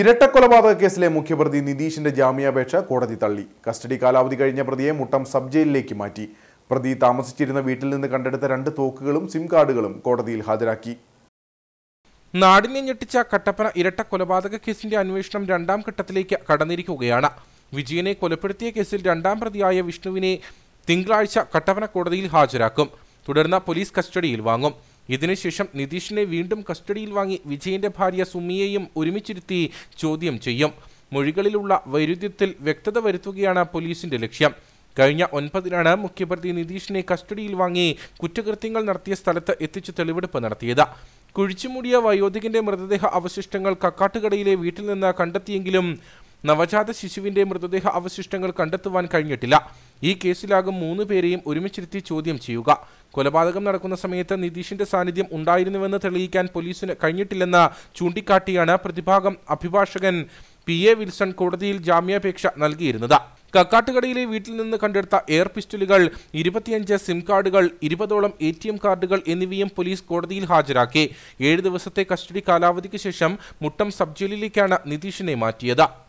ഇരട്ടക്കൊലപാതക കേസിലെ മുഖ്യപ്രതി നിതീഷിന്റെ ജാമ്യാപേക്ഷ കോടതി തള്ളി കസ്റ്റഡി കാലാവധി കഴിഞ്ഞ പ്രതിയെ മുട്ടം സബ് ജയിലിലേക്ക് മാറ്റി പ്രതി താമസിച്ചിരുന്ന വീട്ടിൽ നിന്ന് കണ്ടെടുത്ത രണ്ട് തോക്കുകളും സിം കാർഡുകളും കോടതിയിൽ ഹാജരാക്കി നാടിനെ ഞെട്ടിച്ച കട്ടപ്പന ഇരട്ട കൊലപാതക കേസിന്റെ അന്വേഷണം രണ്ടാം ഘട്ടത്തിലേക്ക് കടന്നിരിക്കുകയാണ് വിജയനെ കൊലപ്പെടുത്തിയ കേസിൽ രണ്ടാം പ്രതിയായ വിഷ്ണുവിനെ തിങ്കളാഴ്ച കട്ടപ്പന കോടതിയിൽ ഹാജരാക്കും തുടർന്ന് പോലീസ് കസ്റ്റഡിയിൽ വാങ്ങും ഇതിനുശേഷം നിതീഷിനെ വീണ്ടും കസ്റ്റഡിയിൽ വാങ്ങി വിജയന്റെ ഭാര്യ സുമിയെയും ഒരുമിച്ചിരുത്തി ചോദ്യം ചെയ്യും മൊഴികളിലുള്ള വൈരുദ്ധ്യത്തിൽ വ്യക്തത വരുത്തുകയാണ് പോലീസിന്റെ ലക്ഷ്യം കഴിഞ്ഞ ഒൻപതിനാണ് മുഖ്യപ്രതി നിതീഷിനെ കസ്റ്റഡിയിൽ വാങ്ങി കുറ്റകൃത്യങ്ങൾ നടത്തിയ സ്ഥലത്ത് എത്തിച്ച് തെളിവെടുപ്പ് നടത്തിയത് കുഴിച്ചുമൂടിയ വയോധികന്റെ മൃതദേഹ അവശിഷ്ടങ്ങൾ കക്കാട്ടുകടയിലെ വീട്ടിൽ നിന്ന് കണ്ടെത്തിയെങ്കിലും നവജാത ശിശുവിന്റെ മൃതദേഹ അവശിഷ്ടങ്ങൾ കണ്ടെത്തുവാൻ കഴിഞ്ഞിട്ടില്ല ഈ കേസിലാകും മൂന്ന് പേരെയും ഒരുമിച്ചിരുത്തി ചോദ്യം ചെയ്യുക കൊലപാതകം നടക്കുന്ന സമയത്ത് നിതീഷിന്റെ സാന്നിധ്യം ഉണ്ടായിരുന്നുവെന്ന് തെളിയിക്കാൻ പോലീസിന് കഴിഞ്ഞിട്ടില്ലെന്ന് ചൂണ്ടിക്കാട്ടിയാണ് പ്രതിഭാഗം അഭിഭാഷകൻ പി എ വിൽസൺ കോടതിയിൽ ജാമ്യാപേക്ഷ നൽകിയിരുന്നത് കക്കാട്ടുകടയിലെ വീട്ടിൽ നിന്ന് കണ്ടെടുത്ത എയർ പിസ്റ്റലുകൾ ഇരുപത്തിയഞ്ച് സിം കാർഡുകൾ ഇരുപതോളം എ ടി എം കാർഡുകൾ എന്നിവയും പോലീസ് കോടതിയിൽ ഹാജരാക്കി ഏഴ് ദിവസത്തെ കസ്റ്റഡി കാലാവധിക്ക് ശേഷം മുട്ടം സബ് ജയിലിലേക്കാണ് നിതീഷിനെ മാറ്റിയത്